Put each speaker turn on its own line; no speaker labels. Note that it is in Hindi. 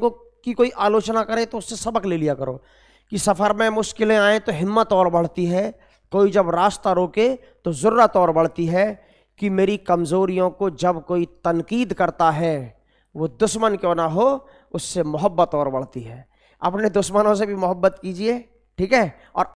को की कोई आलोचना करे तो उससे सबक ले लिया करो कि सफ़र में मुश्किलें आए तो हिम्मत और बढ़ती है कोई जब रास्ता रोके तो ज़रूरत और बढ़ती है कि मेरी कमज़ोरियों को जब कोई तनकीद करता है वो दुश्मन क्यों ना हो उससे मोहब्बत और बढ़ती है अपने दुश्मनों से भी मोहब्बत कीजिए ठीक है और